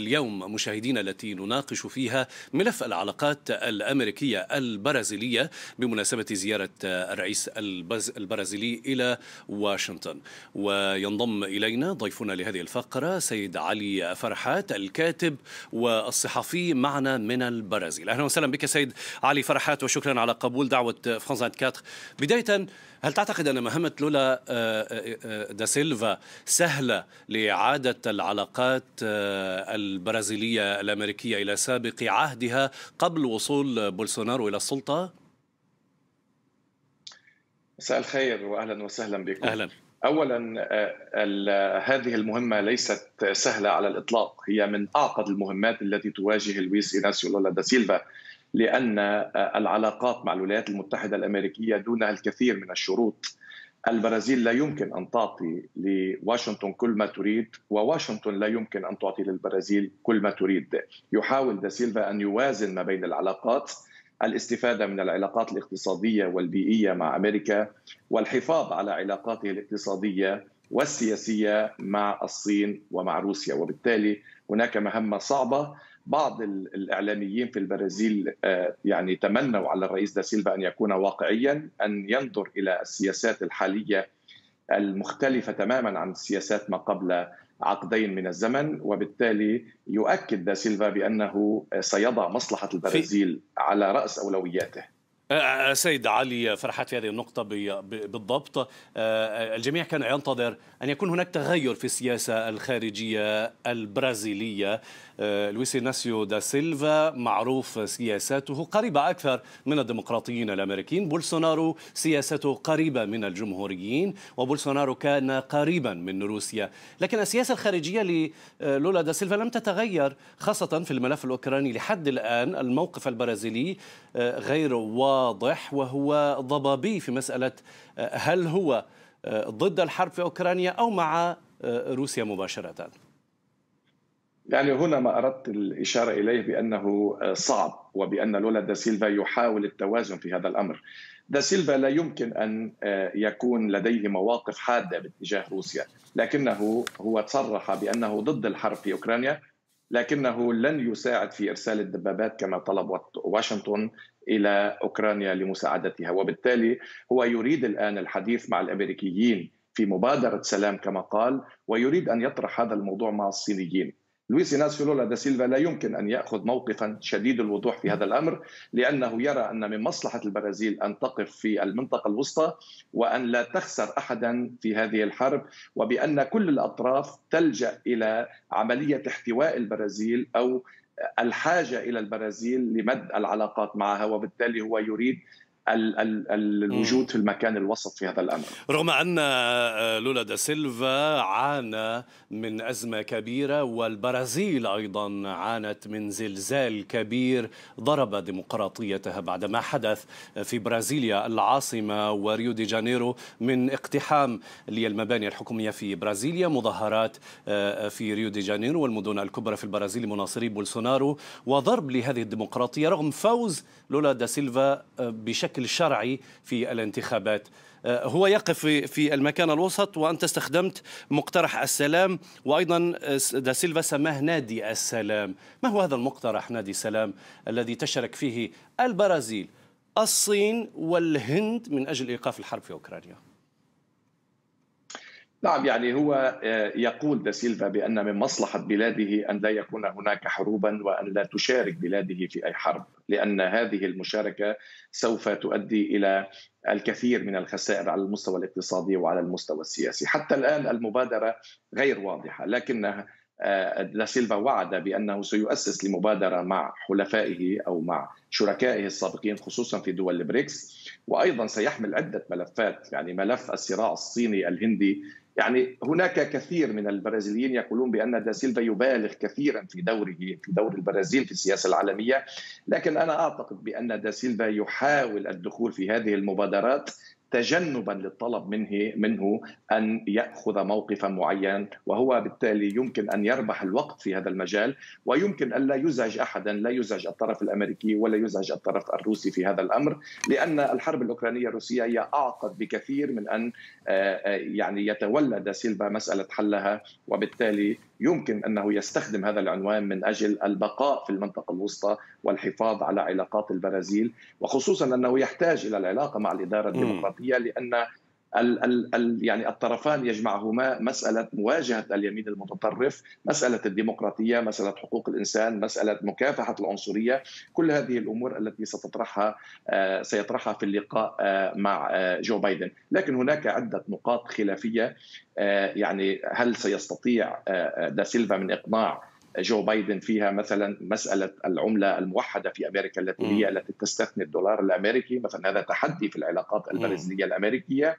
اليوم مشاهدينا التي نناقش فيها ملف العلاقات الأمريكية البرازيلية بمناسبة زيارة الرئيس البرازيلي إلى واشنطن وينضم إلينا ضيفنا لهذه الفقرة سيد علي فرحات الكاتب والصحفي معنا من البرازيل أهلا وسهلا بك سيد علي فرحات وشكرا على قبول دعوة فرانس 24 بداية هل تعتقد أن مهمة لولا آه، آه، آه، دا سيلفا سهلة لإعادة العلاقات البرازيلية الأمريكية إلى سابق عهدها قبل وصول بولسونارو إلى السلطة؟ مساء الخير وأهلا وسهلا بكم أهلا اولا آه، هذه المهمه ليست سهله على الاطلاق هي من اعقد المهمات التي تواجه لويس ايناسيو لولا دا سيلفا لان آه، العلاقات مع الولايات المتحده الامريكيه دونها الكثير من الشروط البرازيل لا يمكن ان تعطي لواشنطن كل ما تريد وواشنطن لا يمكن ان تعطي للبرازيل كل ما تريد يحاول داسيلفا ان يوازن ما بين العلاقات الاستفاده من العلاقات الاقتصاديه والبيئيه مع امريكا والحفاظ على علاقاته الاقتصاديه والسياسيه مع الصين ومع روسيا وبالتالي هناك مهمه صعبه بعض الاعلاميين في البرازيل آه، يعني تمنوا على الرئيس دا سيلفا ان يكون واقعيا ان ينظر الى السياسات الحاليه المختلفه تماما عن السياسات ما قبل عقدين من الزمن وبالتالي يؤكد دا سيلفا بانه سيضع مصلحه البرازيل على راس اولوياته أه، أه، أه، سيد علي فرحت في هذه النقطة بالضبط الجميع كان ينتظر أن يكون هناك تغير في السياسة الخارجية البرازيلية لويس ناسيو دا سيلفا معروف سياساته قريبة أكثر من الديمقراطيين الأمريكيين بولسونارو سياسته قريبة من الجمهوريين وبولسونارو كان قريبا من روسيا لكن السياسة الخارجية لولا دا سيلفا لم تتغير خاصة في الملف الأوكراني لحد الآن الموقف البرازيلي غير واضح واضح وهو ضبابي في مسألة آه، هل هو آه، ضد الحرب في أوكرانيا أو مع آه، روسيا مباشرة يعني هنا ما أردت الإشارة إليه بأنه صعب وبأن لولا دا سيلفا يحاول التوازن في هذا الأمر دا سيلفا لا يمكن أن يكون لديه مواقف حادة باتجاه روسيا لكنه هو تصرح بأنه ضد الحرب في أوكرانيا لكنه لن يساعد في ارسال الدبابات كما طلب واشنطن الى اوكرانيا لمساعدتها وبالتالي هو يريد الان الحديث مع الامريكيين في مبادره سلام كما قال ويريد ان يطرح هذا الموضوع مع الصينيين لويس ناسيو لولا دا سيلفا لا يمكن أن يأخذ موقفا شديد الوضوح في هذا الأمر لأنه يرى أن من مصلحة البرازيل أن تقف في المنطقة الوسطى وأن لا تخسر أحدا في هذه الحرب وبأن كل الأطراف تلجأ إلى عملية احتواء البرازيل أو الحاجه الى البرازيل لمد العلاقات معها وبالتالي هو يريد الوجود في المكان الوسط في هذا الامر رغم ان آه، لولا دا سيلفا عانى من ازمه كبيره والبرازيل ايضا عانت من زلزال كبير ضرب ديمقراطيتها بعد ما حدث في برازيليا العاصمه وريو دي جانيرو من اقتحام للمباني الحكوميه في برازيليا مظاهرات آه، في ريو دي جانيرو والمدن الكبرى في البرازيل مناصري بولسونارو وضرب لهذه الديمقراطيه رغم فوز لولا دا سيلفا آه، بشكل بشكل شرعي في الانتخابات آه، هو يقف في المكان الوسط وانت استخدمت مقترح السلام وايضا آه، دا سيلفا سماه نادي السلام ما هو هذا المقترح نادي السلام الذي تشارك فيه البرازيل الصين والهند من اجل ايقاف الحرب في اوكرانيا نعم يعني هو آه، يقول دا سيلفا بأن من مصلحة بلاده أن لا يكون هناك حروبا وأن لا تشارك بلاده في أي حرب لأن هذه المشاركة سوف تؤدي إلى الكثير من الخسائر على المستوى الاقتصادي وعلى المستوى السياسي حتى الآن المبادرة غير واضحة لكن آه، دا سيلفا وعد بانه سيؤسس لمبادره مع حلفائه او مع شركائه السابقين خصوصا في دول البريكس وايضا سيحمل عده ملفات يعني ملف الصراع الصيني الهندي يعني هناك كثير من البرازيليين يقولون بان دا سيلفا يبالغ كثيرا في دوره في دور البرازيل في السياسه العالميه لكن انا اعتقد بان دا سيلفا يحاول الدخول في هذه المبادرات تجنبا للطلب منه منه ان ياخذ موقفا معين وهو بالتالي يمكن ان يربح الوقت في هذا المجال ويمكن ان لا يزعج احدا لا يزعج الطرف الامريكي ولا يزعج الطرف الروسي في هذا الامر لان الحرب الاوكرانيه الروسيه هي اعقد بكثير من ان آه، آه، يعني يتولد سيلفا مساله حلها وبالتالي يمكن انه يستخدم هذا العنوان من اجل البقاء في المنطقه الوسطى والحفاظ على علاقات البرازيل وخصوصا انه يحتاج الى العلاقه مع الاداره الديمقراطيه لان ال ال ال يعني الطرفان يجمعهما مساله مواجهه اليمين المتطرف، مساله الديمقراطيه، مساله حقوق الانسان، مساله مكافحه العنصريه، كل هذه الامور التي ستطرحها آه، سيطرحها في اللقاء آه، مع آه، جو بايدن، لكن هناك عده نقاط خلافيه يعني هل سيستطيع دا سيلفا من اقناع جو بايدن فيها مثلا مساله العمله الموحده في امريكا اللاتينيه التي تستثني الدولار الامريكي مثلا هذا تحدي في العلاقات البرازيليه الامريكيه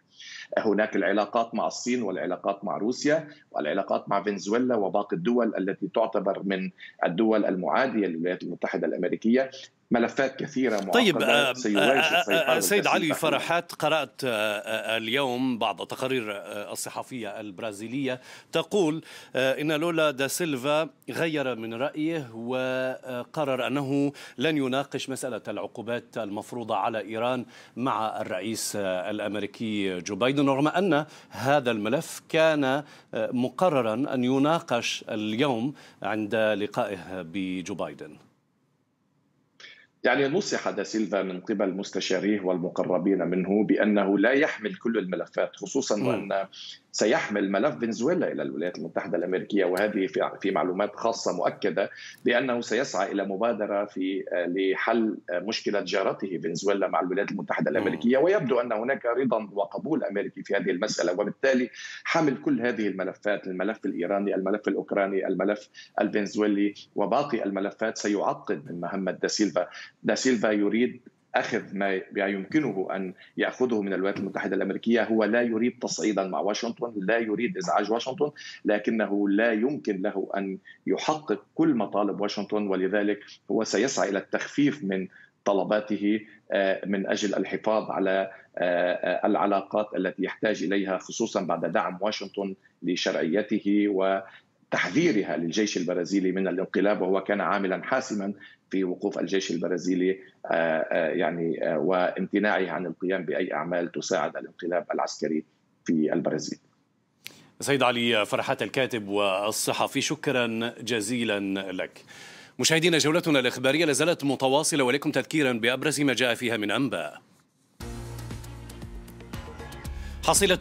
هناك العلاقات مع الصين والعلاقات مع روسيا والعلاقات مع فنزويلا وباقي الدول التي تعتبر من الدول المعاديه للولايات المتحده الامريكيه ملفات كثيرة معقدة طيب آه، آه، آه، سيد علي فرحات قرأت اليوم بعض تقارير الصحفية البرازيلية تقول إن لولا دا سيلفا غير من رأيه وقرر أنه لن يناقش مسألة العقوبات المفروضة على إيران مع الرئيس الأمريكي جو بايدن رغم أن هذا الملف كان مقررا أن يناقش اليوم عند لقائه بجو بايدن يعني نصح داسيلفا من قبل مستشاريه والمقربين منه بانه لا يحمل كل الملفات خصوصا وان سيحمل ملف فنزويلا الى الولايات المتحده الامريكيه وهذه في معلومات خاصه مؤكده بانه سيسعى الى مبادره في آه، لحل آه، مشكله جارته فنزويلا مع الولايات المتحده الامريكيه ويبدو ان هناك رضا وقبول امريكي في هذه المساله وبالتالي حمل كل هذه الملفات الملف الايراني الملف الاوكراني الملف الفنزويلي وباقي الملفات سيعقد من مهمه داسيلفا داسيلفا يريد اخذ ما يمكنه ان ياخذه من الولايات المتحده الامريكيه هو لا يريد تصعيدا مع واشنطن، لا يريد ازعاج واشنطن، لكنه لا يمكن له ان يحقق كل مطالب واشنطن ولذلك هو سيسعى الى التخفيف من طلباته آه، من اجل الحفاظ على آه، العلاقات التي يحتاج اليها خصوصا بعد دعم واشنطن لشرعيته تحذيرها للجيش البرازيلي من الانقلاب وهو كان عاملا حاسما في وقوف الجيش البرازيلي آه، آه، يعني آه، وامتناعه عن القيام باي اعمال تساعد الانقلاب العسكري في البرازيل. سيد علي فرحات الكاتب والصحفي شكرا جزيلا لك. مشاهدينا جولتنا الاخباريه لازالت متواصله ولكم تذكيرا بابرز ما جاء فيها من انباء. حصيله